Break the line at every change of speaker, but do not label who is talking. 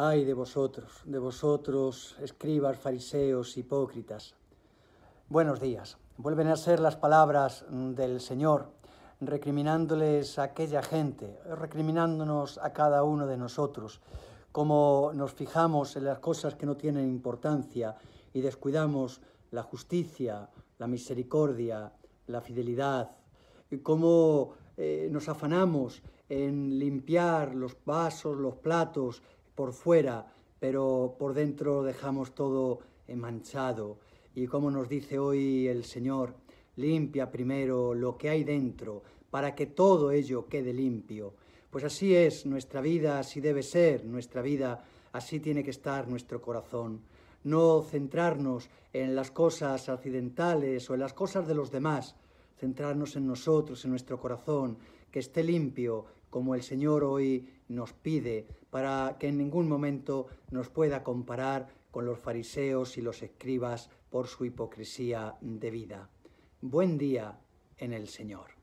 Ay de vosotros, de vosotros, escribas, fariseos, hipócritas. Buenos días. Vuelven a ser las palabras del Señor, recriminándoles a aquella gente, recriminándonos a cada uno de nosotros, como nos fijamos en las cosas que no tienen importancia y descuidamos la justicia, la misericordia, la fidelidad, y cómo eh, nos afanamos en limpiar los vasos, los platos, por fuera, pero por dentro dejamos todo manchado. Y como nos dice hoy el Señor, limpia primero lo que hay dentro, para que todo ello quede limpio. Pues así es nuestra vida, así debe ser nuestra vida, así tiene que estar nuestro corazón. No centrarnos en las cosas accidentales o en las cosas de los demás, centrarnos en nosotros, en nuestro corazón, que esté limpio, como el Señor hoy nos pide, para que en ningún momento nos pueda comparar con los fariseos y los escribas por su hipocresía de vida. Buen día en el Señor.